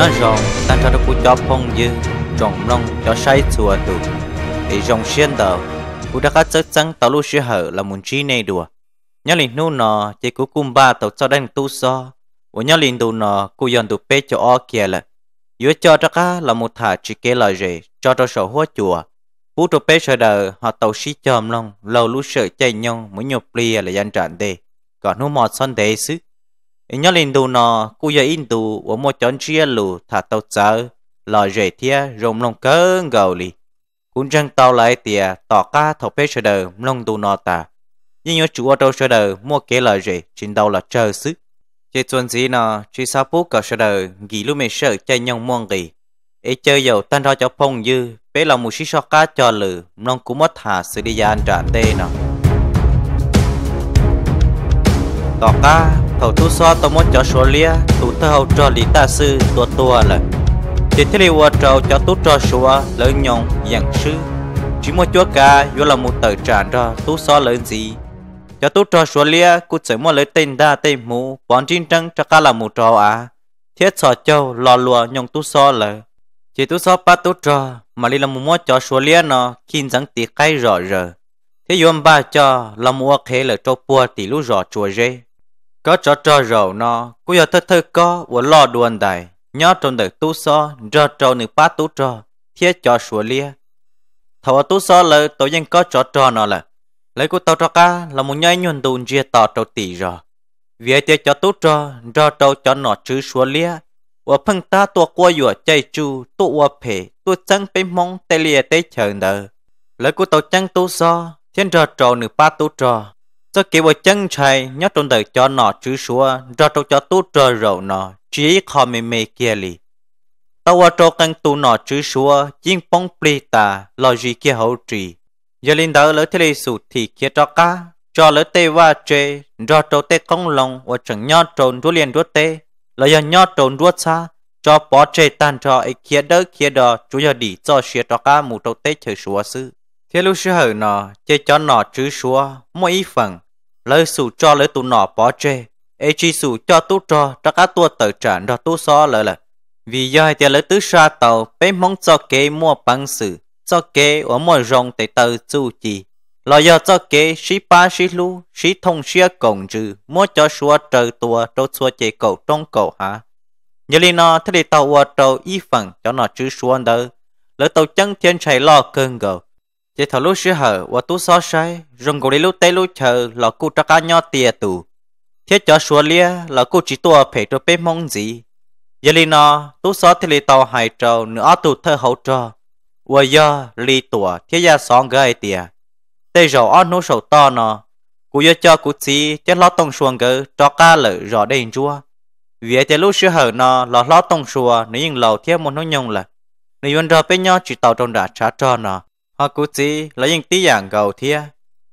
nhớ rồng tan cho cô cho phong dư rồng rong cho say chùa tù để rồng xuyên tờ cô đã có chất trắng tàu lưu sư hở là muốn chi này đùa nhớ liền nu nọ chỉ cô cung ba tàu cho đang tu so và nhớ liền tù nọ cô dọn tù pe cho o kia là giữa cho ra cá là một thả chỉ kê lời gì cho cho sổ hóa chùa phú tù pe sợ đời họ tàu xí chòm long lâu lưu sợ chạy nhông mới nhộp lìa là gian trạng đề còn nu mọt son đề xứ nhớ lên đồ nọ cô giờ in đồ ở một chọn chia lù thả tàu chở lò rể thia rồng lòng cớ gầu lì cũng chẳng tàu lại tìa tỏ ca thọ phê sơ đờ lòng đồ nọ ta nhưng nhớ chủ ở đâu sơ đờ mua kế lò rể trên đầu là chờ sức chơi tuần gì nọ chỉ sao bố cậu sơ đờ nghỉ lúc mẹ sợ chơi nhau muôn gì ấy chơi dầu tan ra cho phong dư bé là một sĩ sọ cá cho lử nông cũng mất hà sự đi ra trả tê nọ tỏ ca thầu thu so tao muốn cho số lia tụ thơ hậu cho lý ta sư tua tua là chỉ thế liệu trâu cho tú cho số lớn nhon dạng sư chỉ một chúa ca vô là một tờ tràn ra tú so lợi gì cho tú cho số lia cụ chỉ một lấy tên đa tên mù bọn trinh trăng cho ca là một trò à thiết sọ châu lò lùa nhon tú so lợi chỉ tú so ba tú cho mà lý là một món cho số lia nó kinh rằng tiệt cái rõ rồi thế yếm ba cho là mua khế là trâu bùa tỷ lú rõ chùa rê có cho cho rầu nó cô giờ thơ thơ có của lo đuôn đại nhớ trong đời tu so rơ trâu nữ ba tu trò thiết cho sủa lia thầu tu so lỡ tổ dân có cho cho nó là lấy của tao cho cá là một nhai nhuận đùn chia tỏ trâu tỷ rồi vì thế cho tu trò rơ trâu cho nó chứ sủa lia và phân ta tua qua vừa chạy chu tu qua phê tu chân bên mong tê lia tê chờ đợi lấy của tao chân tu so thiên rơ trâu nữ ba tu trò Giờ kì bộ chân chạy nhớ trong đời cho nó chứ xua Rồi trong cho tu trời rậu nó Chỉ khó mê mê kia lì Tao qua trong căn tu nó chứ xua Chính bóng bì tà Lo gì kia hậu trì Giờ linh đỡ lỡ thế lì sụ thì kia cho cá Cho lỡ tê va chê Rồi trong tê công lòng và chẳng nhớ trồn rút liền rút tê Là giờ nhớ trồn rút xa Cho bỏ chê tàn cho ấy kia đỡ kia đò Chú giờ đi cho xìa cho cá mù trong tê chơi xua sư Thế lúc sư hở nọ, chơi cho nọ chứ xua, mỗi ý phần. Lời sụ cho lời tụ nọ bỏ chê. Ê chi sụ cho tú cho, trắc á tua tự trả đó tú xó lời là Vì do hai tia lấy tứ sa tàu, bé mong cho kế mua bằng sự, cho kế ở mọi rong tế tờ chú chi. Lo do cho kế sĩ ba sĩ lu, sĩ thông sĩ cổng trừ, mua cho xua trời tua, trâu xua chế cầu trong cầu hả. Nhớ lý nó, thế thì tàu ở trâu y phần cho nó chứ xua đỡ. lời tàu chân thiên chạy lo cơn gầu chỉ thảo lúc xưa hở và tú so sai rồng gỗ lúc tay lúc chờ là cô cho cá nhau tiền tù thiết cho xua lia là cô chỉ tua phải cho bé mong gì giờ li nó tú so thì li tàu hải trâu nữa tụ thơ hậu trò và giờ li tua thiết ra song gai tiền tay rồi ăn nô sầu to nó cú giờ cho cú chỉ chết lo tông xuống gỡ cho cá lợ rõ đầy chua vì thế lúc xưa hở nó là lo tông xua nếu nhưng lâu thiết một nó nhung là nếu vẫn ra bé nhau chỉ tàu trong đã trả cho nó họ cú chi là những tí dạng gầu thia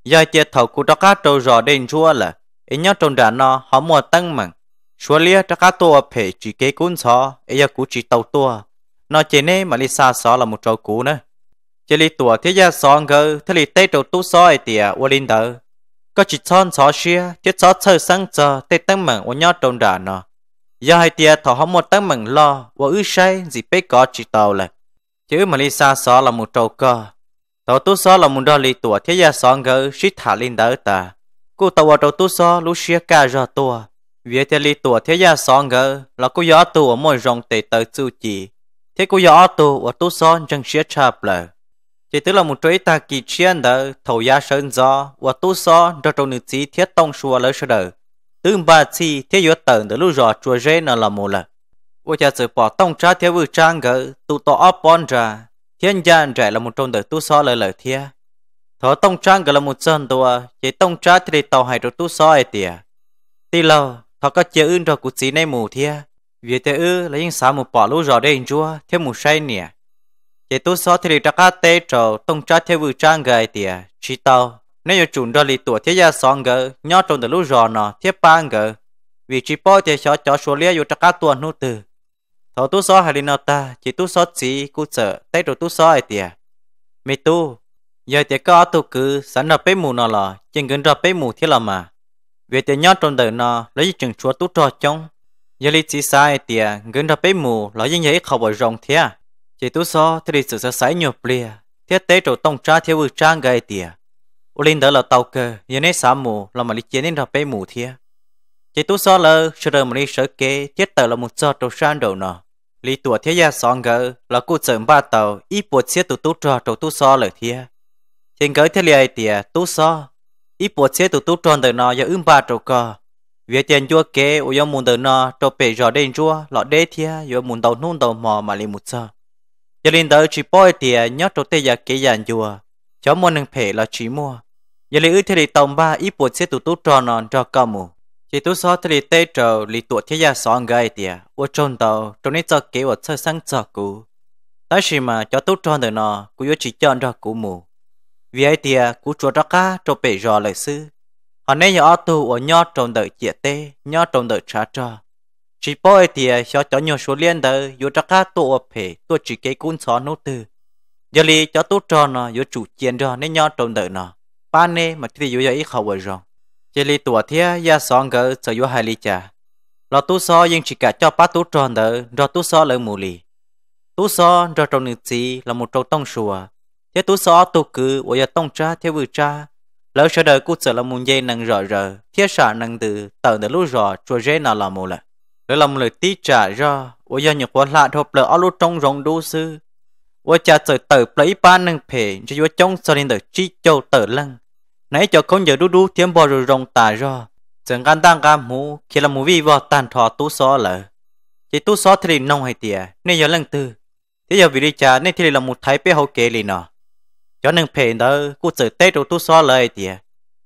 giờ chết thầu cú đó cá trâu rò đền chua là ý nhớ trông đàn nó họ mua tăng mặn xua lia cho cá tua phê chỉ kế cuốn xó ý giờ cú chỉ tàu tua nó chỉ nê mà li xa xó là một trâu cũ nữa chỉ li tua thế gia xó ngơ thế li tê trâu tu xó ấy tìa ua linh đỡ có chỉ chọn xó xia chứ xó chơi sáng giờ tê tăng mặn ua nhớ trông đàn nó giờ hai tia thầu họ mua tăng mặn lo ua ư say gì bé có chỉ tàu là chứ mà li xa xó là một trâu cơ tàu tu so là muốn đo lì tổ thế gia song gỡ shít thả linh đỡ ta cô tàu ở tàu tu so lúc xia ca ra tổ vì thế lì tổ thế gia song gỡ là cô gió tu ở mỗi rồng tề tờ chu chỉ thế cô gió tu và tu so chẳng xia cha bờ, chỉ tức là một chuỗi ta kỳ chiến đỡ thầu gia sơn gió và tu so cho trong nữ chí thiết tông xua lỡ sơ đỡ tương ba chi thế yếu tận đỡ lúc rõ chùa rê nó là một lần, và cha sự bỏ tông trá theo vư trang gỡ tụ tỏ áp bon ra Thiên gian trẻ là một trong đời tu so lời lời thia. thọ tông trang gọi là một dân tua chỉ tông trang thì tàu hải rồi tu so ai tìa. Tì lâu thọ có chế ưng rồi cụ sĩ này mù thia. Vì thế ư là những xã một bỏ lũ rõ đây hình chua, thêm một say nè. Chỉ tu so thì ra cá tê trầu, tông trang theo vừa trang gọi tìa, chỉ tàu. Nếu như chùn đó lì tuổi thế gia xong gỡ, nhó trong đời lũ rõ nọ, thế ba gỡ. Vì chỉ bó thì cho cho số lia dù ra cá tuần nụ từ thọ tu so hà linh ta chỉ tu so chỉ cú sợ tay rồi tu so ai tiề mi tu giờ chỉ có tu cứ sẵn là bé mù nọ, là chừng gần ra bé mù thế là mà về chỉ nhớ trong đời nọ lấy chừng chúa tu trò chống giờ lý chỉ sai tiề gần ra bé mù là những giấy không bỏ rộng thế chỉ tu so thì lịch sử sẽ sãi nhiều bìa thế tế rồi tông cha thiếu vượt trang gây tiề ô linh đó là tàu cơ giờ này sám mù là mà lý chiến đến ra bé mù thế chỉ tu so là sự đời mà lý sợ kế chết tờ là một giờ trâu sang đầu nọ lý tuổi thế gia song gỡ là cụ trưởng ba tàu ít buộc xe tụ tú trò trầu tú so lời thia hiện gỡ thế liệt tìa tú so ít buộc xe tụ tú tròn từ nó giờ ưng ba trầu cò việc tiền chua kế u yo muốn từ nó trầu bể rò đen chua lọ đế thia yo muốn đầu nôn đầu mò mà liền một giờ giờ lên tới chỉ bôi tìa nhớ trầu tê giờ kế dàn chua cháu muốn nâng pể là chỉ mua giờ lên ư thế liệt tàu ba ít buộc xe tụ tú tròn nó cho cao mù chỉ tu so thì tê trầu lì tuột thế gia sọ gây tiề ô trôn tàu trong nít cho kế ô sơ sang cho cụ, tới khi mà cho tu tròn đời nó, cụ yếu chỉ chọn cho cụ mù vì ấy tiề cụ chúa cho cá cho bể rò lời sư họ nên nhỏ tu ở nhỏ trôn đời chia tê nhỏ trôn đời trả cho, chỉ bỏ ấy tiề cho cho nhiều số liên đời yếu cho cá tu ở bể tu chỉ cái cuốn sổ nô tư giờ lì cho tu tròn nó yếu chủ chiến cho nên nhỏ trôn đời nó, ba nè mà thì yếu yếu ít khẩu rồi chỉ li tuổi thế ya song gỡ sở hữu hai li cha lo tu so nhưng chỉ cả cho bát tu tròn đỡ do tu so lỡ mù li tu so do trong nữ chỉ là một trong tông sùa thế tu so tu cứ ở ya tông cha thế vừa cha lỡ sợ đời cũng sợ là muốn dây nâng rõ rờ thế sợ nâng từ tờ để lúc rõ chùa dây nào là mù lợ lỡ làm lời tí trả do ở ya những quá lạ thộp lỡ ở lúc trong rồng đô sư ở cha trời tờ lấy ba nâng phê cho vua trong sau nên được chi châu tờ lăng nãy cho không nhớ đu đu thêm bò rồi rồng tà ra chẳng gan đang gam mù khi là mù vi vào tàn thọ tú xó lỡ chỉ tú xó thì nông hay tiề nên giờ lần tư thế giờ vì đi cha nên thì là một thái bé hậu kế liền nọ cho nên phê đó cô sợ tết rồi tú xó lời tiề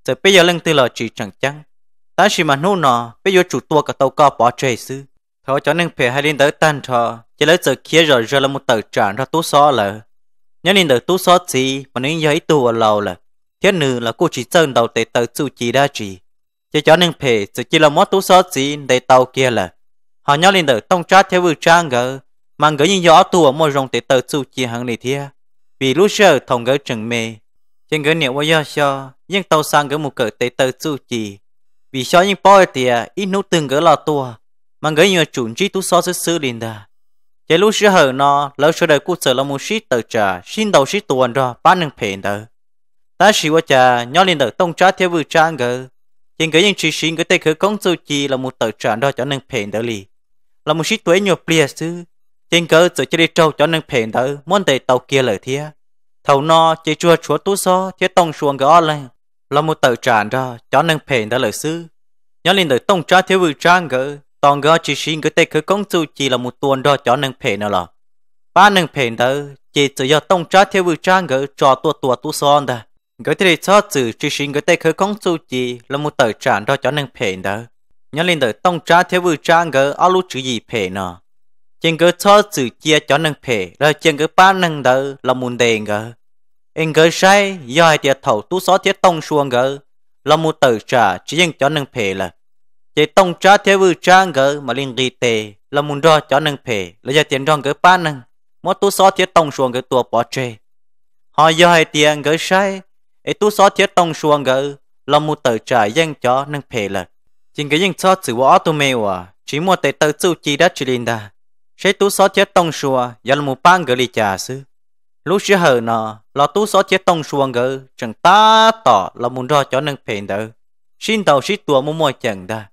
sợ bây giờ lần tư là chỉ chẳng chăng ta chỉ mà nô nọ bây giờ chủ tua cả tàu cao bỏ trời sư thôi cho nên phê hai lên tới tàn thọ chỉ lấy sợ kia rồi giờ là một tờ tràn ra tú xó lỡ nhớ nên tới tú xó gì mà nên giấy tù ở lâu lỡ thế nữ là cô chỉ sơn đầu tế tàu chú chỉ đa chỉ. cho cho nên phê sự chỉ là mất tú số gì để tàu kia là. Họ nhau lên đời tông trá theo vư trang gỡ, mà gỡ những gió tù ở môi rồng tế tàu chú chỉ hẳn này thia. Vì lúc sơ thông gỡ trừng mê. Trên gỡ niệm qua do cho, nhưng tàu sang gỡ một cỡ tế tàu chú chỉ. Vì cho những bói tìa, ít nút từng gỡ lò tùa, mà gỡ như chủ trí tú số sư sư lên đời chế lúc xưa hờ nó lỡ sửa đời cú sở là một sĩ tờ trả xin đầu sĩ tuần rồi bán nâng phèn tờ ta sĩ qua cha nhỏ lên đợi tông trá theo vừa trang gờ trên cái những chi xin cái tay khử công sâu chi là một tờ tràn đó cho nên phèn đỡ lì là một sĩ tuổi nhiều plia sư trên cơ sự chơi đi trâu cho nên phèn đỡ muốn tề tàu kia lời thia thầu no chơi chua chúa tú so thế tông xuống gỡ lên là một tờ tràn đó cho nên phèn đỡ lời sư nhỏ lên đợi tông trá theo vừa trang gờ toàn gỡ chi xin cái tay khử công sâu chi là một tuần đó cho nên phèn nữa là ba nên phèn đỡ chỉ sự do tông trá theo vừa trang gỡ cho tua tua tú son đó gọi thì cho chữ chỉ xin gọi tay khởi công su chi là một tờ trạng đó cho nên phê đó nhớ lên tờ tông trá theo vừa trang gỡ áo lú chữ gì phê nọ trên gỡ cho chữ chia cho nên phê là trên gỡ ba nâng đó là một đề gỡ anh gỡ sai do hai tiệt thầu tú xó thiết tông xuông gỡ là một tờ trà chỉ riêng cho nên phê là chỉ tông trá theo vừa trang gỡ mà liên ghi tề là muốn đo cho nên phê là do tiền rong gỡ ba nâng mỗi tú xó thiết tông xuông gỡ tua bỏ chê họ do hai tiền gỡ sai ấy tu xó thiết tông xuống gỡ là mu tờ trải dân cho nâng phê lật chính cái dân cho chữ võ tu mê hòa chỉ mua tệ tờ chữ chi đã chỉ linh đà sẽ tu xó thiết tông xua giờ là mu pan gỡ lì trà sư lúc xưa hờ nọ là tu xó thiết tông xuống gỡ chẳng ta tỏ là muốn đo cho nâng phê đỡ xin đầu xí tua mua mua chẳng đà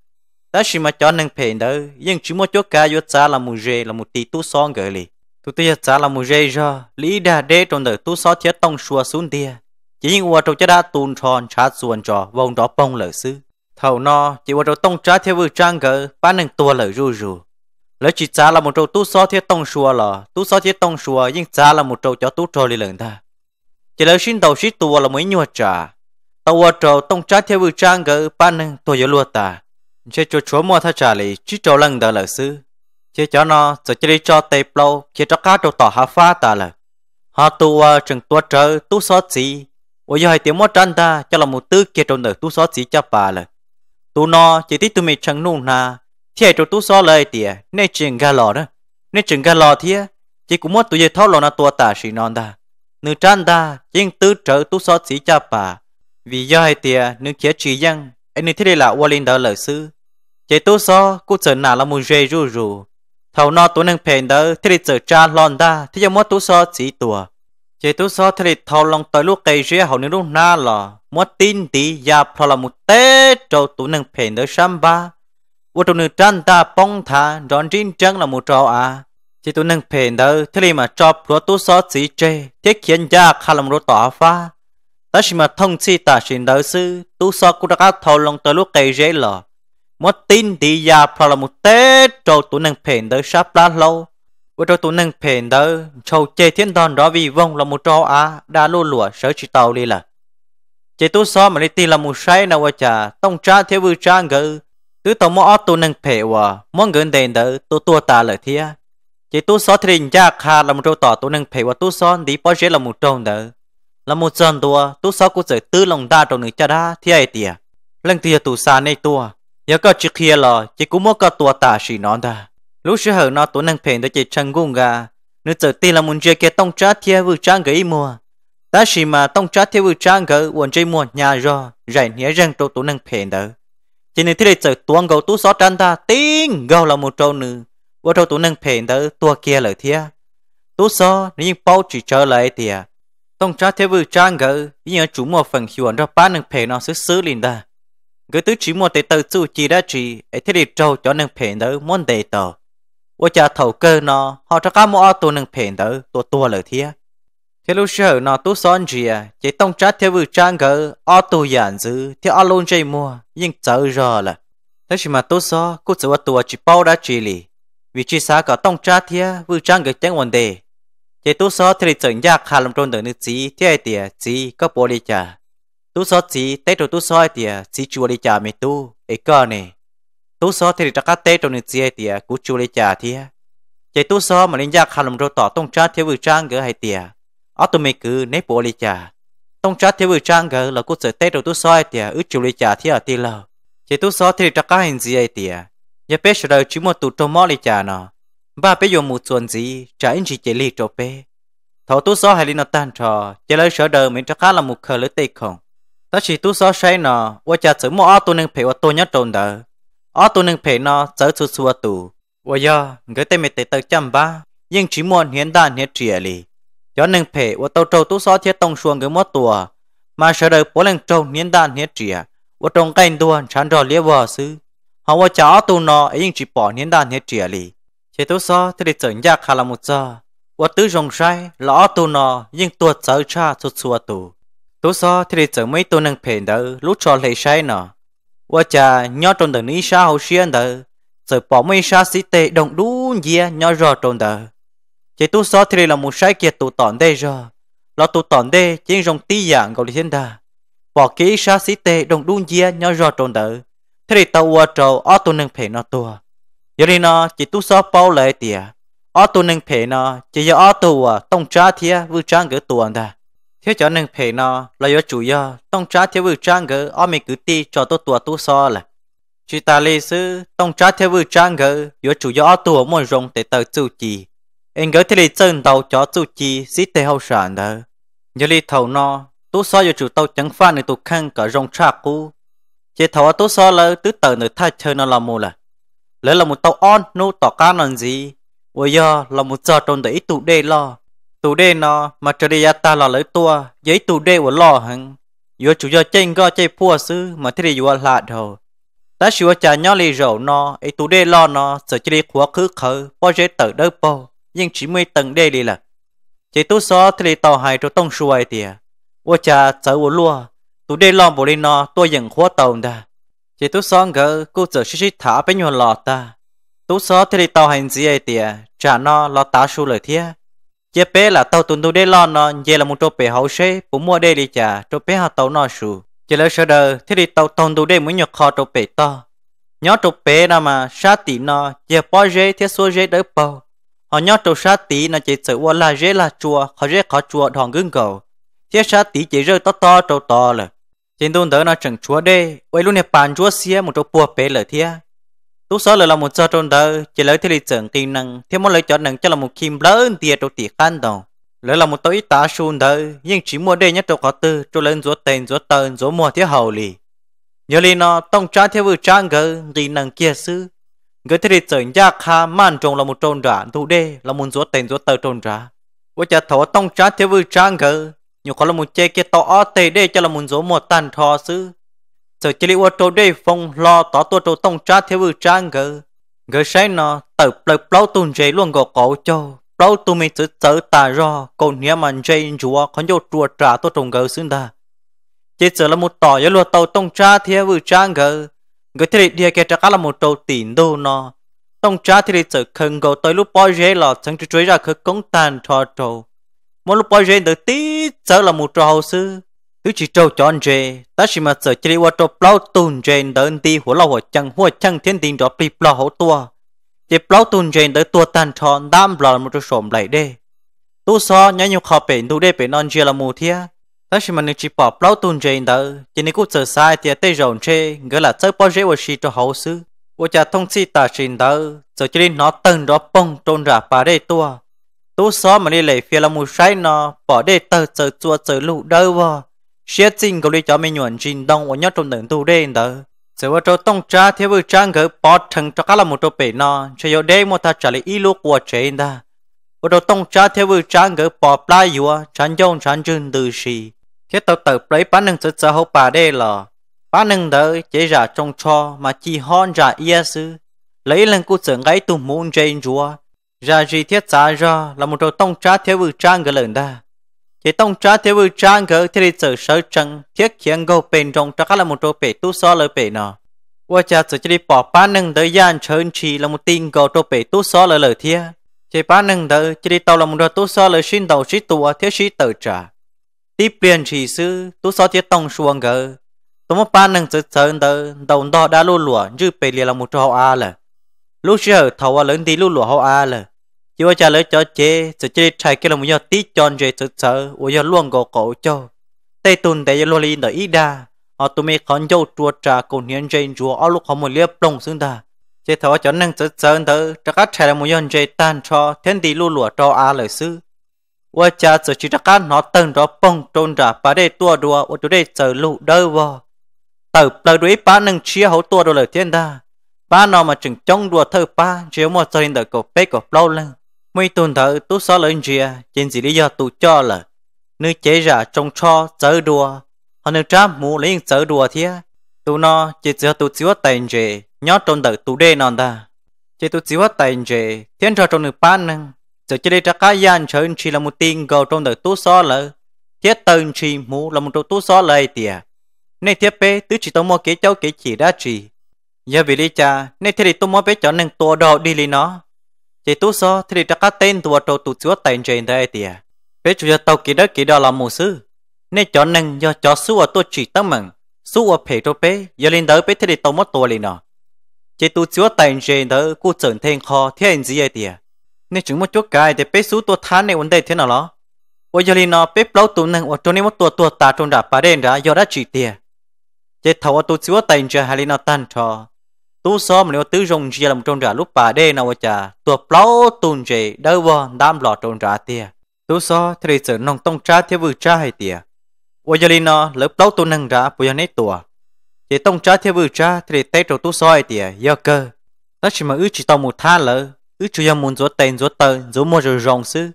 ta xin mà cho nâng phê đỡ nhưng chỉ mua chỗ cá vô cha là mu rê là mu tí tu xó gỡ lì tu tia cha là mu rê cho lý đà đê trong đời tu xó thiết tông xua xuống tia chỉ những qua trâu cha đã tuôn tròn trả xuân trò vòng đó bông lời sư thầu no chỉ qua trâu tông trả theo vừa trang gỡ bán nâng tua lời rù rù lỡ chỉ trả là một trâu tú so theo tông xua lò tú so theo tông xua nhưng trả là một trâu cho tú trò lì lần ta chỉ lỡ xin đầu xí tua là mấy nhua trả tàu qua trâu tông trả theo vừa trang gỡ bán nâng tua giờ lúa ta chế cho chúa mua tha trả lì chỉ trâu lần đó lời sư chỉ cho nó sẽ chỉ đi cho tây plau chế cho cá trâu tỏ hạ pha ta lời họ tua chừng tua trâu tú so gì ôi giờ tiếng mất cho là một tư kia trong đời tú xót gì cho bà lời tú nó chỉ thích tụi mình chẳng nung na thiệt trong tú xót lời tiề nên chuyện gà lò đó nên chuyện gà lò thiệt chỉ cũng mất tụi giờ tháo lò na tua tả xì non ta nữ trăn ta chỉ tư trở tú xót gì cho bà vì do hai tiề nữ kia chỉ rằng anh nữ thế đây là Walin đã lời sư chỉ tú xót cũng sợ nà là một dây rù rù thầu nó tụi nàng phèn đó thế đây sợ cha lon ta thế giờ mất tú xót gì tua chế tu so thì thâu lòng tới lúc cây rễ hậu nếu lúc na là mua tin tí ya pro là một tế trâu tu nâng phe tới sâm ba vô tụ nâng trăn ta bông thà rón chín chân là một trâu à chế tu nâng phe tới thì mà cho pro tu so chỉ chê thiết khiến ya khá làm rồi tỏa pha ta chỉ mà thông chi ta xin đời sư tu so cũng đã thâu lòng tới lúc cây rễ là mua tin tí ya pro là một tế trâu tu nâng phe tới sắp lá lâu với trò tụ nâng phền đó, châu chê thiên đòn đó vì vong là một trò á, đã lô lụa sở chỉ tàu đi là. Chê tú xó mà đi tì là một say nào quá à chà, tông trá theo vư trá ngự. Tứ tàu mô tụ nâng phê hòa, mong ngưỡng đền đỡ tụ tùa tà lợi thiê, Chê tú xó thình ra khá là một trò tỏ tụ nâng phê hòa tú xó, đi bó chế là một trông đỡ Là một dân tùa, tú xó cũng sẽ tư lòng đa trong nước cha đá, thia ai tìa. Lần tìa tù xa này tùa, nhớ có chữ kia là, chỉ cũng mô có tùa tà chỉ nón ta lúc xưa hở nó tốn năng phèn đó chỉ chân gung gà nữ tử tiên là muốn chơi kia tông trá thiê vừa trang gấy mùa, ta chỉ mà tông trá thiê vừa trang gỡ uốn chơi mùa nhà rồi rải nghĩa răng trâu tốn năng phèn đó chỉ nên thế này giờ tuang gầu tú xót tranh ta tiếng gầu là một trâu nữ và trâu tốn năng phèn đỡ tua kia lời thiê tú xó nếu bao chỉ trở lại thì à, tông trá thiê vừa trang gỡ nhưng chủ mùa phần hiu ra bán năng phèn nó xứ xứ liền ta cứ tứ chỉ mùa tới tờ chu chỉ đã chỉ ấy thế này trâu cho năng phèn đỡ món đề tàu. ว่าจะเท่าเกินนอเขาจะก้ามัวตัวหนึ่งเพนเตอตัวตัวเลยเทียเทลูเชอร์นอตู้ซ้อนเจียจะต้องจัดเทวุจังเกออตัวอย่างซื้อที่อารมณ์ใจมัวยิ่งเจอรอละถ้าชิมาตู้ซ้อกูจะว่าตัวจีเป้าได้จีลีวิจิสาก็ต้องจัดเทียวุจังเกอจังวันเดจะตู้ซ้อที่จะยากคาลมตรงเดินนึกจีที่ไอเตียจีก็ปวดจ่าตู้ซ้อจีเตะตัวตู้ซ้อไอเตียจีจวดจ่าไม่ตู้ไอ้ก้อนเนี่ย tú so thì ra các tê trong nền chia thì cú chú lấy trả thì chạy tú so mà linh ra khăn lồng rồi tỏ tông trá thiếu vừa trang gỡ hay tiề ở tu mình cứ nếp bộ lấy trả tông trá thiếu vừa trang gỡ là cú sợ tê trong tú so thì ước chú lấy trả thì ở tiề lờ chạy tú so thì ra các hình gì hay tiề giờ bé sờ đầu chỉ một tụ trong mỏ lấy trả nó ba bé dùng một chuẩn gì trả anh chị chạy li cho bé thọ tú so hay linh nó tan trò chạy lấy sờ đời mình ra khá là một khờ lấy tê không ta chỉ tú so say nó qua trả chữ mỏ tôi nên phải qua tôi nhớ trộn đời ở tu nâng phê nó chớ chú xua tụ ôi giờ người ta mới tế tớ chăm ba nhưng chỉ muốn hiến đàn hiến trìa lì cho nâng phê ô tàu trâu tu so thiết tông xuống cái mốt tùa mà sợ đời bố lên trâu hiến đàn hiến trìa ô trong canh đua chán rò lia vò sư họ ô cháu tu nó ấy nhưng chỉ bỏ hiến đàn hiến trìa lì chế tu so thì để chẩn nhà khá là một giờ ô tứ rồng sai là ở tu nó nhưng tuột chớ cha chút xua tụ tu so thì để chẩn mấy tu nâng phê đỡ lúc cho lấy sai nó và cha nhớ trong tầng ní sa hậu xuyên tờ rồi bỏ mấy sa sĩ tệ đồng đu dìa nhớ rõ trong tờ chỉ tu so thì là một sai kia tụ tọn đây rồi là tụ tọn đây chỉ rồng tí dạng gọi là thiên đà bỏ kỹ sa sĩ tệ đồng đu dìa nhớ rõ trong tờ thế thì tàu qua trầu ở tu nâng phê nó tua giờ đi nó chỉ tu so bao lại tiệt ở tu nâng phê nó chỉ giờ ở tu à tông trá thia vừa trang cái tuần ta hiếu cho nên phải nó là do chủ do tông trả theo vừa trang gỡ ở mình cứ ti cho tôi tua tu so là chỉ ta lý sư tông trả theo vừa trang gỡ do chủ do tua muốn rong để tờ chủ chi anh gỡ thì lý chân đầu cho chủ chi xí tê hậu sản đó nhớ lý thầu nó tu so do chủ tàu chẳng pha nữa tu khăn cả rong trả cú chỉ thầu tu so là tứ tờ nữa thay chơi nó là mù là lỡ là một tàu on nô tỏ ca non gì ôi giờ là một giờ trong đấy tụ đê lo tù đê nó mà trời đi ta lo lấy tua giấy tù đê của lo hằng vừa chủ cho chênh go chơi pua sư mà thế thì vừa lạ ta sửa cha nhỏ lì rổ nó ấy tù đê lo nó sợ chỉ đi khóa khứ khờ bao giấy tờ đỡ bao nhưng chỉ mới tầng đê đi là chỉ tú xó thì tàu hải cho tông xuôi tìa ô cha sợ ô lua tù đê lo bồ lên nó tôi dừng khóa tàu ta chỉ tú xó ngỡ cô sợ xí xí thả bên nhuận lọ ta tú xó thì tàu hành gì ấy tìa trả nó lo tá su lời thiê chế bé là tàu tuần tu đế lo nó chế là một chỗ bé hậu xế cũng mua đê đi trả chỗ bé họ tàu nó sù chế lỡ sợ đời thế thì tàu tuần tu đế mới nhọc kho chỗ bé to nhớ chỗ bé nào mà sa tỷ nó chế bỏ dê thế số dê đỡ bầu, họ nhớ chỗ sa tỷ nó chỉ sợ qua là dê là chùa họ dê khó chùa thòng gương cầu thế sa tỷ chỉ rơi to to chỗ to là trên tuần tới nó chẳng chúa đê quay luôn này bàn chúa xía một chỗ bùa bé lỡ thiệt tú số là một cho trôn đời chỉ lấy thế lực trưởng kỹ năng thêm một lấy chọn năng cho là một kim lớn tiền đầu tiền khăn đầu lấy là một tối tá xuân đời nhưng chỉ mua đây nhất đầu có tư cho lên rốt tên rốt tên rốt mua thế hậu lì nhớ lên nó tông trái theo vừa trang gỡ kỹ năng kia sư người thế lực trưởng gia khá man trồng là một trôn ra thủ đề là một rốt tên rốt tờ trôn ra với cha thổ tông trái theo vừa trang gỡ nhiều có là một chê kia tỏ tề tê cho là một rốt một tàn thọ sư giờ chỉ liệu trâu đi phong lo tỏ tua trâu tông cha theo vư cha ngờ ngờ sáng nó tự lời bao tuần dây luôn gò cổ cho bao tu mi tự tự tà ro còn nhớ mà dây chúa còn vô chùa trả tua trồng ngờ xứng đà chỉ giờ là một tỏ với lúa tàu tông cha thiếu vư cha ngờ ngờ thì đi kia trả là một trâu tiền đô nó tông cha thì sợ khẩn gò tới lúc bao dây là chẳng chú ra khởi công tàn thọ trâu một lúc bao dây được tí giờ là một trâu sư hữu chỉ trâu chọn anh dê ta chỉ mà sợ chỉ qua trâu plau tùn dê đơn đi hồ lâu hồ chăng hồ chăng thiên đình đó bị plau hồ tua chỉ plau tùn dê đỡ tua tan tròn đam bờ một trâu sổm lại đê tu so nhá nhiều họ bể đủ đê bể non dê là mù thia ta chỉ mà nếu chỉ bỏ plau tùn dê đỡ chỉ nên cũng sợ sai thì tê rồng chê nghĩa là chơi bao dê hồ xì cho hậu xứ ô cha thông si ta xin đỡ giờ chỉ nó từng đó bông trôn ra bà đê tua tu so mà đi lấy phía là mù sai nó bỏ đê tờ chờ chua chờ lụ đỡ vào xe xin có lý cho mình nhuận trình đông ở nhất trong đường tu đen đó sự vật tông cha theo vừa trang gỡ bỏ thằng cho các là một chỗ bể nó chỉ có đây một ta trả lời ý lúc của chế ta vật tông cha thiếu vừa trang gỡ bỏ lại yua chán dông chán chun từ gì thế tao tự lấy bản năng sự xã hội bà đây là bản năng đó chỉ ra trong cho mà chỉ hòn ra ia sư lấy lần cụ sự ngay tụ muốn trên chúa ra gì thiết xa ra là một chỗ tông cha theo vừa trang gỡ lần ta chỉ tông trả thiếu vụ trang gỡ thì đi chở sở chân thiết khiến gâu bền rộng cho các là một chỗ bể tu so lời bể nọ qua cha chỉ đi bỏ ba nâng tới gian chơn chỉ là một tin gò chỗ bể tu so lời lời thia chỉ ba nâng tới chỉ đi tàu là một chỗ tu so lời sinh đầu sĩ tùa thiết sĩ tự trả tiếp biển chỉ sư tu so thiết tông xuống gỡ tôi mất ba nâng tới chơn tới đầu đó đã lùa lùa như bể liền là một chỗ họ a là lúc xưa thầu lớn tí lùa lùa họ a là chỉ có trả lời cho chế sự chế chạy cái là muốn nhớ tí chọn chế sự sợ muốn nhớ luôn gò cổ cho tây tuần tây luôn đi đợi ít đa họ tụi mình còn dâu chùa trà cùng hiện trên chùa ở lúc họ muốn liếc đông xứng ta chế thọ cho năng sự sợ thử cho các trẻ là muốn nhớ chế tan cho thiên đi lu lụa cho a lời sư và cha sự chỉ cho các nó từng đó bông trôn ra ba đây tua đùa và tụi đây sợ lụ đỡ vào tờ lời đuổi bà nâng chia hậu tua đồ lời thiên đa ba nó mà chừng chống đùa thơ ba chỉ một giờ hình đời cổ bê cổ lâu lên mấy tuần thở tú xó lên chia trên gì lý do tụ cho là nữ chế ra trong cho chở đùa họ nữ trám mũ lấy chở đùa thế tụ nó chỉ cho tụ chiếu tiền gì nhớ trong đời tụ đê non ta chỉ tụ chiếu tiền gì thiên cho trong nữ pan năng giờ chỉ đi ra cái gian chở chỉ là một tiền gầu trong đời tú xó là thiết tên chỉ mũ là một chỗ tú xó lại tiền, nên thiết bé tứ chỉ tông mua kế cháu kế chỉ đã chỉ giờ vì lý cha nên thiết thì tông mua bé cháu nên tua đồ đi lý nó thì tu so thì để các tên tu trâu tu chúa tên trên đây thì bây giờ tàu kia đó kia đó là mù sư nên cho nên do cho số ở tôi chỉ tâm mừng số ở phe trâu bé giờ lên tới bé thì để tàu mất tua liền nọ chỉ tu chúa tên trên đó cô trưởng thiên kho thiên gì vậy thì nên chúng một chút cái thì bé số tôi thán này vấn đề thế nào đó bây giờ liền nọ bé lâu tu nâng ở chỗ này một tua tua ta trong đạp bà đen ra giờ đã chỉ tiền chỉ thầu tu chúa tên trên hai liền nọ tan cho tu so mà nếu tứ rong chia làm trong trả lúc bà đê nào chả tua plau tùn chế đâu vò đam lọ trông trả tia tu so thì sự nông tông trả theo vừa trả hay tia ôi giờ linh nó lớp plau tu năng trả bây giờ nấy tua chỉ tông trả theo vừa trả thì tay trong tu so hay tia giờ cơ nó chỉ mà ư chỉ tông một tha lỡ ư chủ yếu muốn rốt tên rốt tờ rốt mua rồi rong sư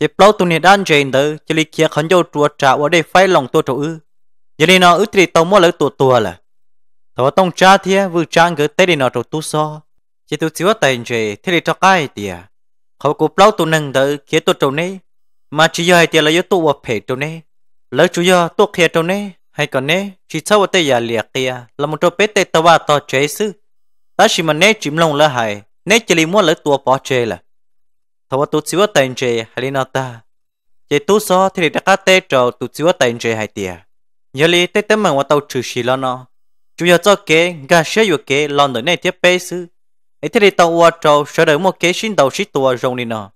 chỉ plau tu này đan chế nữa chỉ lý kia khẩn vô trua trả ở đây phải lòng tu trâu ư giờ nó ư thì tông mua lỡ tua tua là tao tông cha thia vừa trang gỡ tê đi nọ trâu tu so chỉ tu xíu tiền chơi thế đi cho cái tiề họ cố plau tu nâng đỡ kia tu trâu nè mà chỉ do hai tiề là do tu vào phê trâu nè lỡ chủ do tu kia trâu nè hay còn nè chỉ sau vật tê giả liệt kia là một trâu bé tê tao vào tao chế sư ta chỉ mà nè chìm lòng lỡ hay nè chỉ li mua lỡ tu bỏ chế là thầu tu xíu tiền chơi hay đi nọ ta chỉ tu so thế đi cho cái tê trâu tu xíu tiền chơi hay tiề nhớ li tết tết mà vào tàu trừ xì lo nó chúng ta cho kế gà sẽ yếu kế lòng đời này tiếp bế sư ấy thế thì tàu qua trâu sợ đợi một kế xin đầu xí tua rồng đi nọ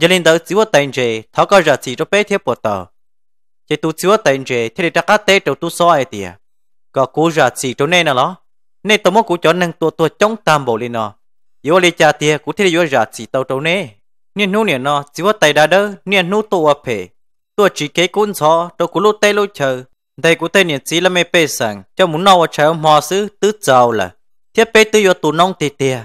giờ lên đầu chỉ có tiền gì tháo có giờ chỉ cho bế tiếp bộ tờ chỉ tu chỉ có tiền gì thế thì ta cá tê trâu tu soi tiệt có cú giờ chỉ chỗ này nè lo nên tao muốn cú cho năng tua tua chống tam bộ lên nọ yếu lấy cha tiệt cú thế thì yếu giờ chỉ tàu trâu nè nên nô nè, nọ chỉ có tay đa đỡ nên nô tua phê tua chỉ kế cún so đâu cú lô tay lô chờ đây của tên nhiệt sĩ là mê bê sẵn cho muốn nâu ở trái ông hòa sứ tứ giàu là thiết bê tư yếu tù nông tì tìa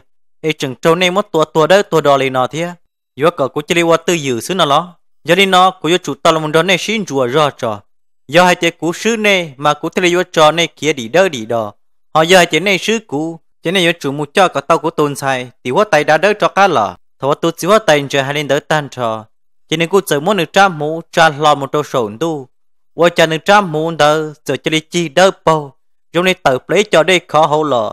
ấy chừng trâu này mất tua tua đỡ tua đò lì nọ thia yếu cỡ của chơi qua tư dự sứ nọ ló giờ đi nó của yếu chủ tao là muốn đó này xin chùa ra trò do hai tiệt cú sứ này mà cú chơi qua cho này kia đi đỡ đi đò họ giờ hai tiệt này sứ cũ chế này yếu chủ một cho cả tao của tôn sai thì hóa tay đã đỡ cho cá lò thọ tu chỉ hóa tay chờ hai lên đỡ tan trò chế này cũng chờ muốn được trăm mũ trăm lo một đôi sồn đu ว่าจะนึกจำมูนเดอร์จะจะได้จีเดอร์ปูจงในเติบเลยจะได้ขอหัวหล่อ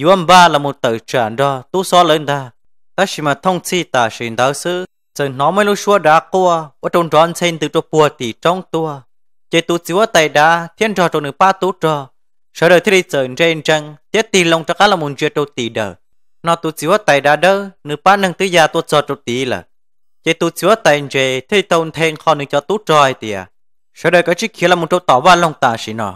ยูอันบ้าละมูเติบจานดอตู้ซ้อเล่นดาถ้าชิมาท่องซีตาชินดาวซื้อจะน้องไม่รู้ชัวดากัวว่าตรงร้อนเซนตัวตัวปัวตีจ้องตัวเจตุจิว่าไตดาเทียนจอตรงหนึ่งป้าตู้จอเสด็จที่ได้เจอเจนจังเจตีลงจากละมูนเจตุตีเดอร์นอตุจิว่าไตดาเดอร์หนึ่งป้าหนึ่งตัวยาตัวจอตุตีละเจตุจิว่าไตเจที่ตรงเทงคอหนึ่งจอตู้จอยเตีย sau đây có chiếc kia là một chỗ tỏ và lòng tả xí nọ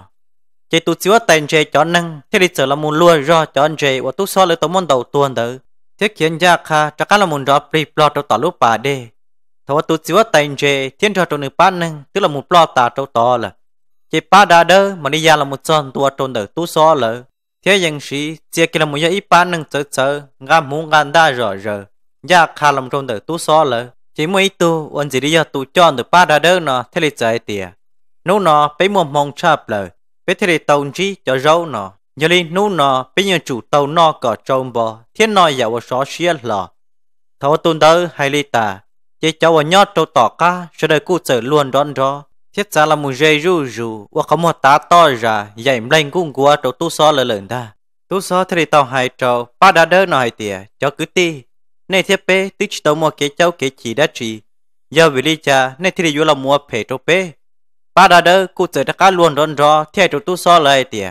chỉ tu chiếu tên chơi cho năng thế đi chờ là một lua do cho anh chơi và tu so lấy tấm môn đầu tuần tử, thế khiến gia kha cho các là một rõ pri lo trong tỏ lúc bà đê thọ tu chiếu tên chơi thiên cho trong nửa ba năng tức là một lo tả trong tỏ là chỉ ba đa đơ mà đi ra là một tròn tua trong tử tu so lỡ thế dân sĩ chia kia là một giờ ít ba năng chờ chờ ngam muốn ngam đa rõ rỡ gia kha làm trong tử tu so lỡ chỉ mua ít tu vẫn chỉ đi giờ tu chọn được ba đa đơn nó thế là chạy tiề nô nó bé mua mong chập lời bé thế là tàu chi cho râu nó giờ đi nô nó bé nhờ chủ tàu nó có trông bò thiên nói giàu xó xía lò thấu tuần tới hai li ta chỉ cho ở nhót trâu tỏ ca sẽ đời cụ trở luôn đón đó thiết ra là một dây ru ru và có một tá to ra dạy lên cũng qua trâu tu so lời lần ta tu so thế thì tàu hai trâu ba đa đơn nó hai tiề cho cứ ti nên thiết bé tức tàu mua kế cháu kế chỉ đã chỉ giờ về đi cha nên thiết yếu là mua phê trâu bé ba đà đỡ cụ chơi đã cá luôn rón rò theo trâu tu so lại tiề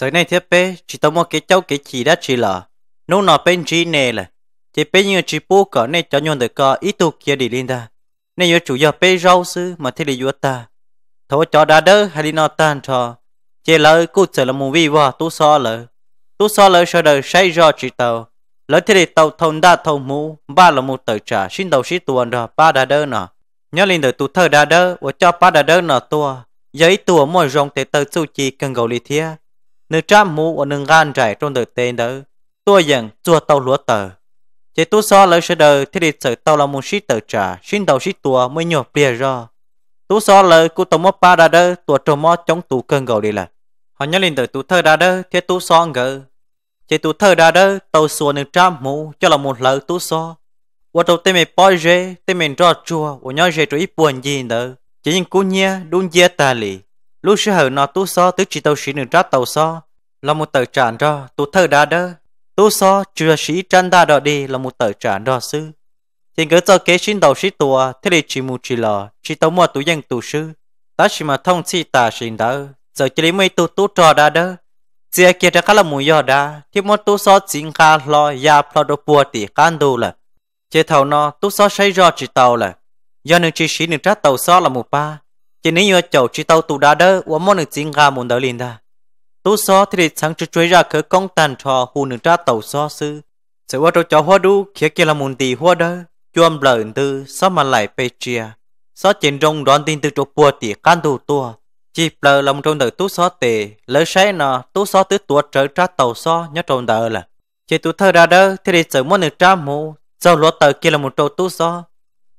giờ nên thiết bé chỉ tàu mua kế cháu kế chỉ đã chỉ là nô nọ bên chỉ nè là chỉ bé như chỉ bố cả nên cho nhau được cả ít tu kia đi lên ta nên yếu chủ giờ bé rau sư mà thiết yếu ta thôi cho đà đơ hay đi nọ tan cho chỉ là cụ chơi là mua vi vào tu so lại tu so lại sau đời say rò chỉ tàu lỡ thì tàu thông đa thông mũ ba là một tờ trả xin đầu sĩ tuần rồi ba đã đơn nọ nhớ lên đời tu thơ đã đỡ và cho ba đã đơn nọ tua giấy tua mỗi rong tế tờ su chi cần gầu lì thia nữ trăm mũ và nương gan rải trong đời tên đỡ tua dần chua tàu lúa tờ chỉ tu so lỡ sẽ đời thì sợ tàu là một sĩ tờ trả xin đầu sĩ tua mới nhổ bia ra tu so lỡ cụ tàu mò ba đã đỡ tua trồng mò chống tu cần gầu đi là họ nhớ lên đời tu thơ đã đỡ thì tu so ngờ chỉ tu thơ ra đó tàu xua nửa trăm mũ cho là một lỡ tu so và đầu tiên mình bói rê tiên mình cho chùa và nhớ rê rồi buồn gì nữa chỉ những cú nhia đúng dễ tà lì lúc sư hở nó tu so tứ chỉ tàu sĩ nửa trăm tàu so là một tờ tràn ra tu thơ ra đó tu so chưa sĩ trăn đa đó đi là một tờ tràn ra sư thì cứ cho kế sinh đầu sĩ tua thế thì chỉ một chỉ lò chỉ tàu mua tu dân tu sư ta chỉ mà thông chi tà sinh đó giờ chỉ lấy mấy tu tu trò đa đó chia kia ra các là mùi gió đá thì một tu so chính khá lo ya plo đồ bùa tỷ can đồ là chế thầu nó tu so xây rõ chỉ tàu là do nữ chỉ sĩ nữ trát tàu so là một ba chỉ nếu như chầu chỉ tàu tu đá đỡ và muốn nữ chính khá muốn đỡ liền ta tu so thì để sáng chú chuối ra khởi công tàn trò hù nữ trát tàu so sư sẽ qua trâu chó hoa đu kia kia là muốn tỷ hoa đỡ chuông lợn tư so mà lại pe chia so trên rong đoán tin từ chỗ bùa tỷ can đồ tua chỉ bờ lòng trong đời tú xó tì, lỡ xe nó tú xó tứ tuột trở ra tàu xó nhớ trong đời là. Chỉ tú thơ ra đó, thì đi chở mua nửa tra mù, dầu lúa tờ kia là một trâu tú xó.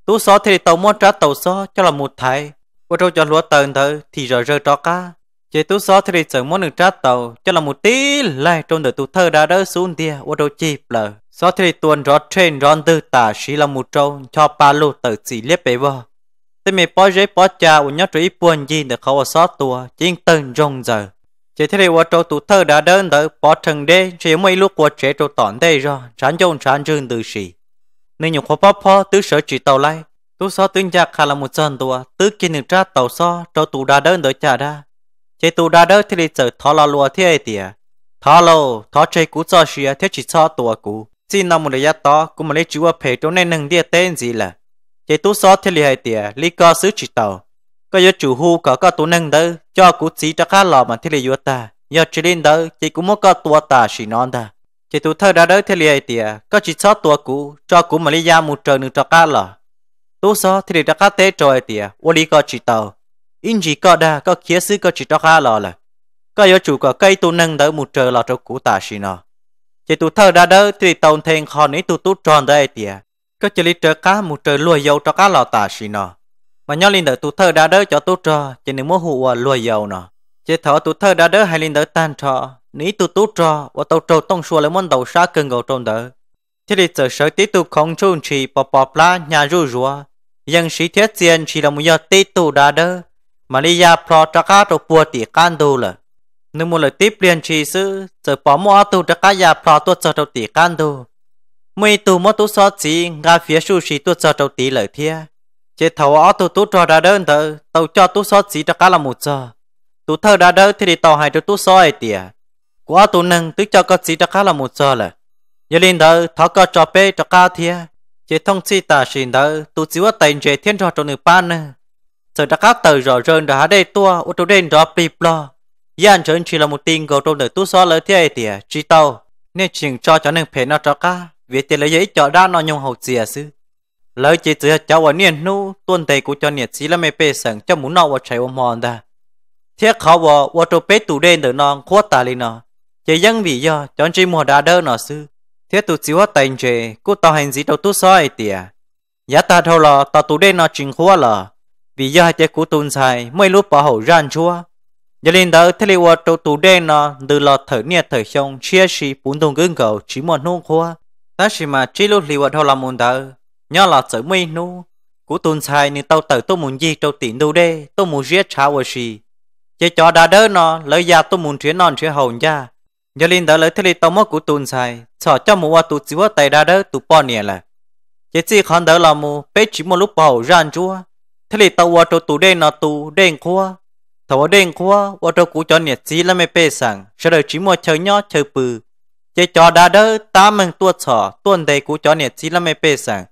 Tú xó thì đi tàu muốn trả tàu xó cho là một thầy. Qua trâu cho lúa tờ thơ thì rồi rơi cho cá. Chỉ tú xó thì đi chở mua nửa trả tàu cho là một tí lại trong đời tú thơ ra đó xuống đi qua trâu chỉ bờ. Xó thì tuần rõ trên rõ tư tả sĩ là một trâu cho ba lô tờ chỉ liếp về vò thế mẹ bỏ giấy bỏ cha u nhớ chỉ buồn gì để khâu sót tua chỉ từng rong giờ chỉ thế thì u trâu tụ thơ đã đơn tới bỏ thần đê chỉ mấy lúc u trẻ trâu tỏn đây rồi chán chông chán rừng từ gì nên nhiều khó bóp phó tứ sở chỉ tàu lại tứ so tuyên gia khá là một dân tua tứ kia nửa tra tàu so trâu tụ đã đơn tới cha ra chỉ tụ đã đơn thì giờ thọ là lùa thế ấy tiệt thọ lô thọ chơi cú cho xia thế chỉ cho tua cú xin năm một đời to cũng mà lấy ở phải chỗ này nâng địa tên gì là chế tú so thiên lý hai tìa lý co sứ chỉ tàu có giờ chủ hu có có tu nâng đỡ cho cú sĩ cho khá lò mà thiên lý yếu ta do chỉ lên đỡ chỉ cũng muốn có tua ta chỉ non ta chế tú thơ ra đỡ thiên lý hai tìa có chỉ so tua cú cho cú mà lý gia một trời nữa cho khá lò tú so thiên lý cho khá tế trời tìa ô lý co chỉ tàu in chỉ co đa có khía sứ có chỉ cho khá lò là có giờ chủ có cây tu nâng đỡ một trời lò cho cú ta chỉ nó chế tú thơ đã đó thì tàu thèn khó nấy tu tú tròn đây tìa có chỉ lý trở cá một trời lùi dầu cho cá lò tả xì nọ mà nhau linh đỡ tụ thơ đã đỡ cho tụ trò chỉ nếu mua hụ lùi dầu nọ chỉ thọ tụ thơ đã đỡ hay linh đỡ tan trò ní tụ tụ trò và tàu trâu tông xua lấy món đầu xa cần gầu trôn đỡ chỉ lý trở sở tiếp tục không chôn chỉ bò bò la nhà rù rùa dân sĩ thiết tiền chỉ là một giờ tiếp tụ đã đỡ mà lý gia pro cho cá rồi bùa tỉ can đồ là nếu một lời tiếp liền chỉ sư giờ bỏ mua tụ cho cá gia pro tuột cho đầu tỉ can đồ mày tù mất tu so chỉ ngà phía su sĩ tu cho trâu tí lời thia chế thầu ó tu tu cho ra đơn tờ tàu cho tu so chỉ cho cá là một giờ tu thơ ra đơn thì đi tàu hai cho tu so ai tìa quá tu nâng tức cho có chỉ cho cá là một giờ là giờ lên tờ thọ có cho bé cho cá thia chế thông chi ta xin tờ tu chỉ có tiền chế thiên cho cho nửa ban nè giờ đã cá tờ rõ rơn đã đây tua ô tu đen rõ bịp lo yan chân chỉ là một tin cầu trong nửa tu so lời thia ai tìa chỉ tàu nên chỉnh cho cho nên phải nó cho cá vì thế là giấy cho ra nó nhung hậu chìa sư lời chỉ chứa cháu ở niên nu tuân thầy của cho nhiệt sĩ là mê bê sẵn cho muốn nọ và chạy ôm hòn ta thiết khảo vợ và trộn bế tủ đen đỡ non khuất ta lên nó chỉ dân vì do chọn chỉ mùa đá đỡ nó sư thiết tụ chiếu tình trề cô tao hành gì đâu tu soi tiề, giá ta thâu lò tao tụ đen nó trình khóa lò vì do hai chế của tuân xài mới lúc bỏ hậu ran chua giờ lên đó thế liệu trộn tụ đen nó từ lò thở nhiệt thở xong chia sẻ bốn đồng gương cầu chỉ một nung khóa ta chỉ mà chỉ lúc liều thôi là muốn đỡ nhớ là sợ mi nu cú tuần sai nên tao tự tôi muốn gì tao tiền đâu đê tôi muốn giết cháu ở gì chỉ cho đã đỡ nó lấy già tôi muốn chuyển non chuyển hồn ra giờ linh đã lấy thế tao mất cú tuần sai sợ cho mua tụ chỉ có tay đã đỡ tụt bỏ nè là chỉ chỉ khăn đỡ là mu bé chỉ một lúc bảo ra chúa thế thì tao qua tụ tụ đen nó tụ đen khua qua đen khua qua tụ cú cho nè chỉ là mày bé sang, sau đó chỉ mua chơi nhỏ chơi bự chế cho đã đỡ ta mình tua sở tuần đầy cú cho nè chỉ là mê bê sẵn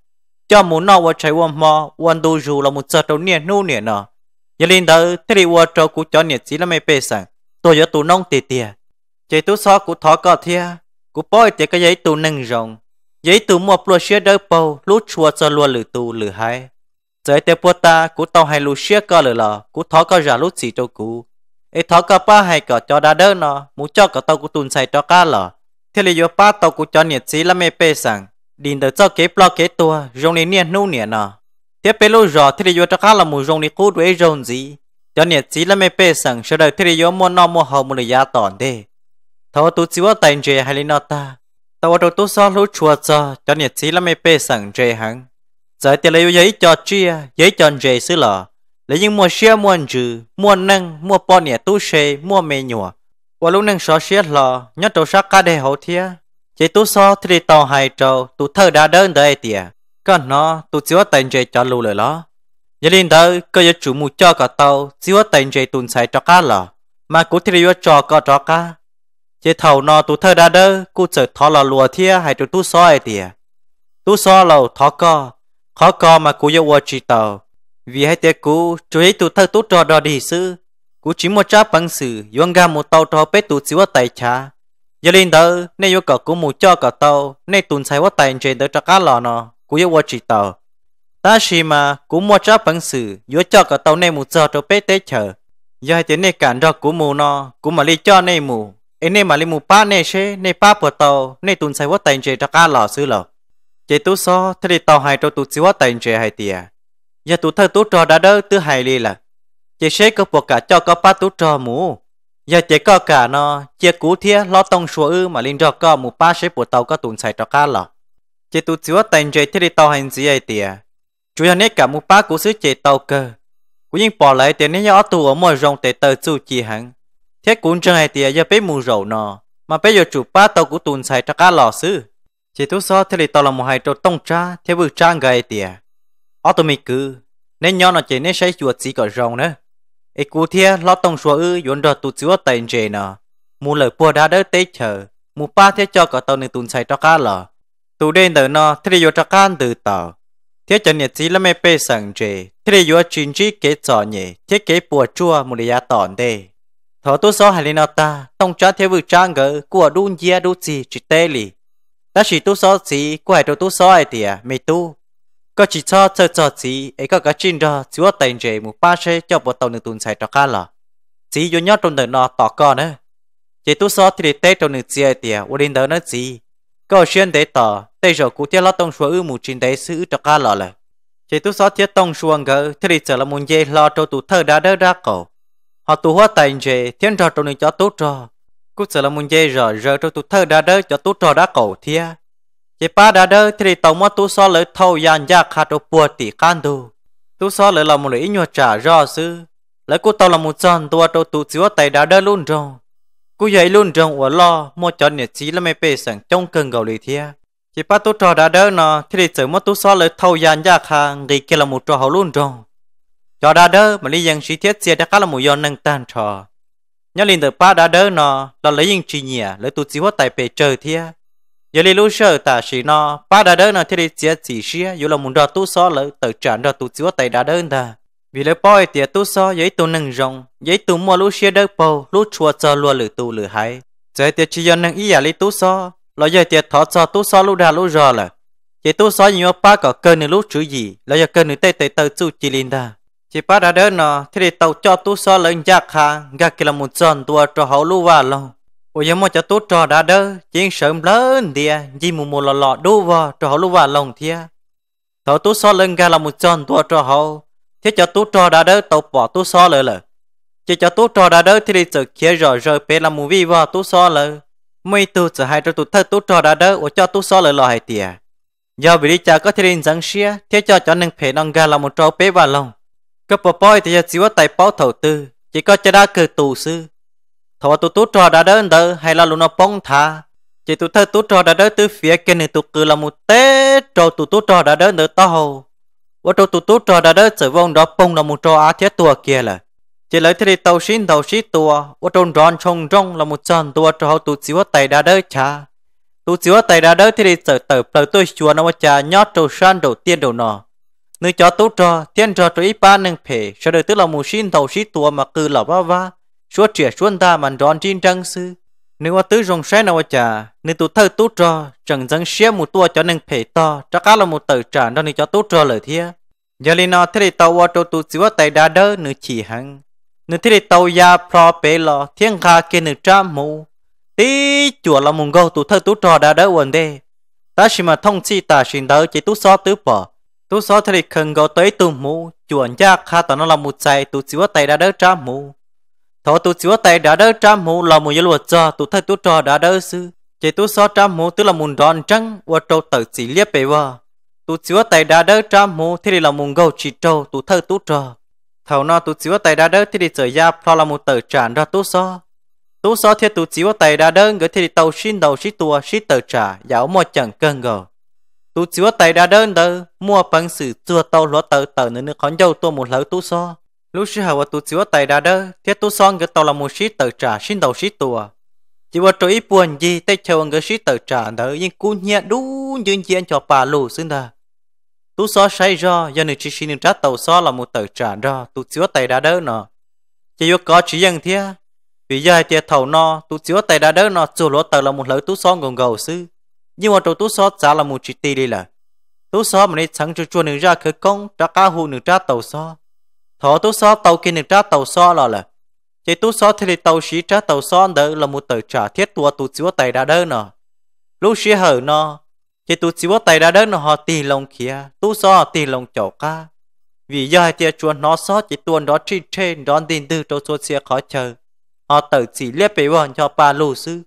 cho muốn nó vợ chạy vòng mò vòng đu dù là một sợ đầu nè nu nè nọ giờ lên đỡ thế thì vợ cho cú cho nè chỉ là mê bê sẵn tôi giờ tụ nông tì tìa chế tú so cú thọ cả thia cú bói tìa cái giấy tụ nâng rồng giấy tụ mua plua xe đỡ bầu lút chùa cho luôn lử tụ lử hai giới tế bùa ta cú tàu hay lù xe cả lử lò cú thọ cả giả lút xì cho cú ấy thọ cả ba hay cả cho đã đỡ nọ, muốn cho cả tàu cú tụn xài cho cả lò thế là do ba tàu của cho nhiệt sĩ là mê bê sang đình tới cho kế plo kế tua rong này niên nô niên nọ thế bê lô rõ thế là do cho khá là mù rong này cú đuổi rong gì cho nhiệt sĩ là mê bê sang sau đời thế là do mua nọ mua hậu mua lời giá tòn thế thấu tu chỉ có tài chế hay lên nọ ta tàu đầu tu so lũ chùa cho cho nhiệt sĩ là mê bê sang chế hẳn giải thì là giấy cho chia giấy cho chế xứ lọ lấy những mua xe mua trừ mua nâng mua bò nhẹ tu xe mua mê nhọ và lúc nâng sợ xiết lò nhớ trâu sắc ca đề hậu thia chế tú so thì tàu hai trâu tú thơ đã đơn tới tìa còn nó tú chưa tình chơi cho lưu lời lo giờ lên tới cơ giờ chủ mù cho cả tàu chưa tình chơi tuần sai cho cá lò mà cũ thì cho cả cho cá chế thầu nó tú thơ đã đơn cú sợ thọ lò lùa thia hai trâu tú so ai tìa tú so lầu thọ co khó co mà cú giờ qua chỉ tàu vì hai tiệc cú chú ấy tú thơ tú trò đò đi sư cú chỉ một cha bằng sự yong ga một tàu cho bé tụ xíu tài cha giờ lên đó nay yêu cả cú một cho cả tàu nay tuần sai quá tài trên đó cho cá lò nó cú yêu quá chỉ tàu ta xì mà cú một cha bằng sự yêu cho cả tàu nay một cho cho bé tế chờ giờ thì tiếng này cản ra cú mù nó cú mà lấy cho nay mù anh này mà lấy mù pa này xe nay pa bờ tàu nay tuần sai quá tài trên cho cá lò xứ lò chế tu so thì tàu hai cho tụ xíu tài trên hai tiền giờ tụ thơ tụ trò đã đỡ từ hai li là chị sẽ có bộ cả cho có ba tú cho mù giờ chị có cả nó chị cú thia lo tông số ư mà linh cho có một ba sẽ bộ tàu có tụn xài cho cá lọ chị tu chúa tên chơi thiết đi tàu hành gì ấy tiề chủ yếu nét cả một ba cú sứ chị tàu cơ cú nhưng bỏ lại tiền ở tu ở mọi rồng để tờ chu chỉ hẳn thiết cũng chẳng hay tiề giờ bé mù rầu nó mà bây giờ chủ ba tàu cú tụn xài cho cá lọ sứ chị tu so thiết đi tàu là một hai trò tông cha thế vừa trang gầy tiề ở tụi mình cứ nên nhỏ nó chỉ nên xây chuột gì cả rồng nữa ấy cú thia lo tông số ư yốn đợt tụt chúa tên chê nè mù lời bùa đã đỡ tế chờ mù ba thế cho cả tàu nên tụn sai cho cá lờ tụ đen đỡ nó thế để cho cá từ tàu thế chân nhật chỉ là mẹ bê sang chê thế để yốn chín chí kế cho nhẹ thế kế bùa chua mù để tòn đê thọ tu số hai lên ta tông cho thế vừa trang gỡ của đun dìa đu gì chỉ tê lì ta chỉ tu số gì của hai tu số ai tiề mày tu ก็ chỉ cho เจอจอจีไอ้ก็กระจินดอจิว่าแต่งเจมูป้าเช่เจ้าบัวตัวหนึ่งตุนใส่ตะข้าล่ะจีอยู่ยอดตรงเดินนอต่อก่อนนะจีตู้ซอที่เตะตรงหนึ่งเจียเตียวันเดินเดินนะจีก็เชื่อเดต่อเตะจอกูเที่ยวละตรงชัวอื้อมูจินเดซื้อตะข้าล่ะเลยจีตู้ซอเที่ยวตรงชัวเงอที่เจอละมุนเย่รอตัวตู้เธอดาเดอดาเก่า họ tu hóa tại chế thiên trò trong những cho tốt trò cú sợ là muốn dây rồi giờ trong tu thơ đã đỡ cho tốt trò đã cầu thia chỉ ba đã đỡ thì tàu mất tu so lỡ thâu yàn ya khát ở bùa tỷ can đồ tu so lỡ là một lý nhuột trả rõ sư lấy cô tàu là một chân tua đâu tu chiếu tay đã đỡ luôn rồi cô dạy luôn rồi ở lo mua cho nhiệt chí là mấy bề sẵn trong cần gầu lì thia chỉ ba tu trò đã đỡ nó thì chỉ mất tu so lỡ thâu yàn ya khát người kia là một trò hậu luôn rồi cho đã đỡ mà lý dân sĩ thiết xe đã cá là một yon năng tan trò nhớ liền từ ba đã đỡ nó là lấy dân trí nhỉ lấy tu chiếu tay bề trời thia giờ li lú sơ ta chỉ nó ba đã đơn là thế đi chia chỉ xia dù là muốn đo tu so lỡ tự trả đo tu chúa tại đã đơn ta vì lỡ bôi tiệt tu so giấy tu nâng rộng giấy tu mua lú xia đất bầu lú chùa cho lúa lử tu lử hay giờ tiệt chỉ dân nâng ý giả li tu so lo giờ tiệt thọ cho tu so lú đa lú rò là chỉ tu so nhiều ba có cơn nữa lú chữ gì lo giờ cơn nữa tây tây tự chu chỉ linh ta chỉ ba đã đơn nó thế đi tàu cho tu so lỡ giặc hàng gạt kia là một tròn tua cho hậu lúc vào lòng Ôi giống mà cho tốt trò đã đơ, chiến sớm lớn thìa, chỉ mù mù lọ lọ đu vào, trò họ lưu vào lòng thìa. Thảo tốt so lưng gà là một tròn tua trò hậu, thế cho tốt trò đã đơ tàu bỏ tốt so lỡ lỡ. Chỉ cho tốt trò đã đơ thì đi chở kia rõ rời bế là một vi vào tốt so lỡ. Mấy tu chở hai trò tốt thật tốt trò đã đơ, ổ cho tốt so lỡ lọ hai thìa. Giờ vì đi chả có thể đi răng xia, thế cho cho nâng phế nâng gà là một trò bế vào lòng. Cấp bỏ bòi thì giờ chỉ có tài báo thầu tư, chỉ có cho đa cử tù sư thọ tu tu trò đã đơn đỡ hay là luôn nó bông thả chỉ tu thơ tu trò đã đỡ từ phía kia này tu cứ là một tế trò tu tu trò đã đỡ đỡ tao và trò tu tu trò đã đỡ trở vòng đó bông là một trò á thiết tua kia là chỉ lấy thì tàu xin tàu xí tua và tròn tròn trông rong là một tròn tua trò tu chiếu tay đã đỡ cha tu chiếu tay đã đỡ thì trở tờ tờ tôi chùa nó cha nhót trầu san đầu tiên đầu nọ nếu cho tu trò tiên trò trò ít ba nâng phê sẽ được tức là một xin tàu xí tua mà cứ là va va chúa trẻ xuân ta mà đón chín trăng sư nếu tứ rong xe nào chả nếu tụ thơ tốt cho chẳng dân xe một tua cho nên phải to cho cá là một tờ trả đó nên cho tốt cho lời thia giờ lên nó thế thì tàu qua tụ xíu tay đa đỡ nữ chỉ hằng nữ thế thì tàu ya pro bể lò thiên kha kia nữ tra mù tí chùa là mùng gâu tụ thơ tốt cho đa đỡ quần đê ta chỉ mà thông chi ta xin đỡ chỉ tú xó tứ bỏ tú xó thế thì cần gâu tới tụ mù chùa nhà kha tao nó là một chạy tụ xíu tay đa đỡ tra mù thọ tụ chỉ tay đã đỡ trăm mũ là một giới luật cho tụ thay tụ trò đã đỡ sư chỉ tụ so trăm mũ tức là mùn đòn trăng và trâu tự chỉ liếc bề vào tụ chỉ tay đã đỡ trăm mũ thì là mùn gầu chỉ trâu tụ thay tụ trò thầu nó tụ chỉ tay đã đỡ thì đi trở gia pro là một tờ tràn ra tụ so tụ so thì tụ chỉ tay đã đỡ người thì tàu xin đầu xí tua xí tờ trả giáo một chẳng cơn gầu tụ chỉ tay đã đỡ đỡ mua bằng sự chua tàu lúa tờ tờ nữa nữa khó dâu tu một lỡ tụ so lúc sư hậu tu sửa tài đa đơ thế tu son cái tàu là một sĩ tự trả xin đầu sĩ tua, chỉ vào chỗ ít buồn gì tay chờ người sĩ tự trả đỡ nhưng cú nhẹ đủ như diện cho bà lù xưng đà tu so say do do nên chỉ xin trả tàu so là một tự trả do tu sửa tài đa đơ nọ chỉ vô có chỉ dân thế vì giờ tiệt thầu no tu sửa tài đa đơ nọ chủ lỗ tờ là một lỡ tu so gồng gầu sư nhưng mà chỗ tu so trả là một chỉ tì đi là tu so mà nên chẳng cho chua nửa ra khởi công trả cá hụ nửa trả tàu so thọ tu so tàu kia niệm trả tàu so là là chỉ tu so thì là tàu sĩ trả tàu so đỡ là một tờ trả thiết tua tu chiếu tay đã đỡ nọ lúc sĩ hở nọ chỉ tu chiếu tay đã đỡ nọ họ tì lòng kia tu so tì lòng chậu ca vì do hai tia chuồn nó so chỉ tuần đó trên trên đón tin từ trong số xe khó chờ họ tự chỉ liếc về bọn cho ba lô sư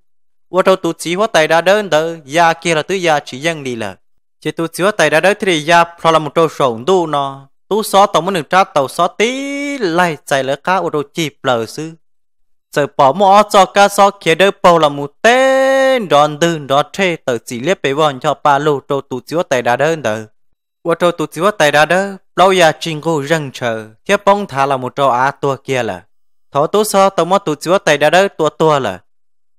và trong tu chỉ hóa tài đã đơn đỡ ya kia là tứ ya chỉ dân đi là chỉ tu chỉ hóa tài đã đơn thì ya pro là một trâu sổng đu nó tú so tổng một được tra tàu so tí lại chạy lỡ cá ô đồ chì lỡ sư sợ bỏ mỏ cho cá so kia đỡ bầu là một tên đòn đường đó tre tờ chỉ liếc bế bọn cho ba lô trâu tụ chiếu tài đá đơn tờ ô trâu tụ chiếu tài đá đơn lâu ya trình cô răng chờ thiết bông thả là một trâu á tua kia là thó tú so tổng một tụ chiếu tài đá đơn tua tua là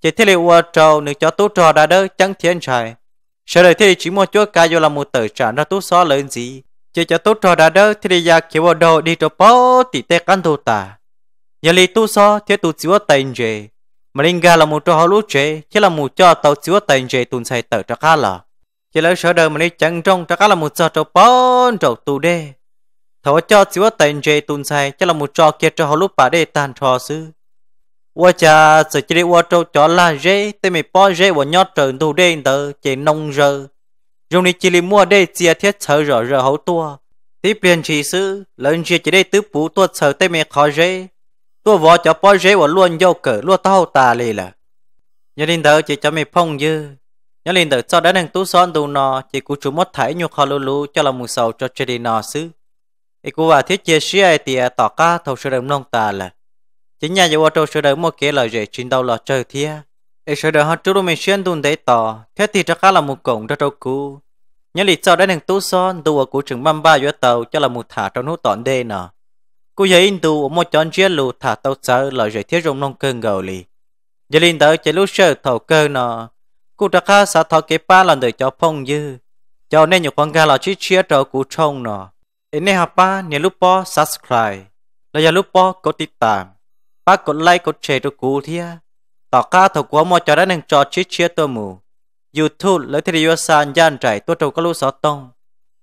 chỉ thiết liệu ô trâu nữ cho tu trò đá đơn chẳng thiên trời sợ đời thiết chỉ một chúa ca vô là một tờ trả ra tú so lớn gì chỉ cho tốt cho đã đỡ thì giờ kiểu đồ đi cho bó thì tê căn thô ta giờ lì tu so thì tu chữa tiền gì mà linh ga là một trò lú chế chỉ là một cho tàu chữa tiền gì tuần sai tờ cho khá là chỉ là sở đời mà đi chẳng trong cho cá là một trò cho bó trò tu đê thọ cho chữa tiền gì tuần sai chỉ là một trò kia trò lú bà đê tàn trò sư qua cha sự chỉ đi qua trâu chó là dê tê mày bó dê và nhót trời tu đê tờ chỉ nông rơ dùng đi chỉ lì mua đây chia thiết sợ rõ rõ hậu tua tí biển chỉ sư lần chia chỉ đây tứ bú tua sợ tê mẹ khó dễ tua võ cho bó dễ và luôn dâu cỡ luôn tao tà lì là nhớ linh thờ chỉ cho mẹ phong dư nhớ linh thờ cho đã đang tú son tù nò chỉ cú chú mất thải nhu khó lù lù cho là mù sầu cho chơi đi nò sư ý cú và thiết chia sĩ ai tìa tỏ ca thầu sơ đầm nông tà là chính nhà dấu trâu sơ đầm một kế lời dễ chính đâu là trời thiê ai sợ đó họ chú đồ mình xuyên đun thấy tỏ thế thì cho khá là một cổng cho trâu cú nhớ lý do đấy nàng tú son tu ở của trường băm ba giữa tàu cho là một thả trong nút tọn đê nọ cô giấy in tu ở một chọn chia lù thả tàu sợ là giải thiết rộng nông cơn gầu lì giờ linh tới chỉ lúc sợ thầu cơ nọ cô đã khá xã thọ kế ba lần đời cho phong dư cho nên nhiều con gà là chỉ chia trâu cú trông nọ anh nên học ba nhớ lúc po subscribe là giờ lúc po có tiết tạm ba cột like cột share cho cú thia ต่อข้าถูกกัวมอจอดหนึ่ง จอชิดเชียตัวหมูยูทูบและที่ริยสานย่านใจตัวตรงก็รู้สอตง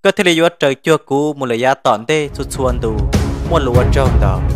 ก็ที่ริเจอจัวกูมูลยาตอนเต้สุดชวนดู มวลวัวจอมดาก